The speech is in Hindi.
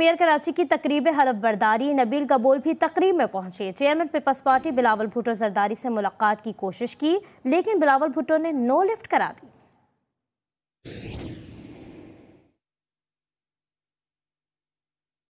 मेयर कराची की तकरीब हलफ बर्दारी नबील कबूल भी तकरीब में पहुंचे chairman peoples party Bilawal Bhutto Zardari से मुलाकात की कोशिश की लेकिन बिलावल भुटो ने नो लिफ्ट करा दी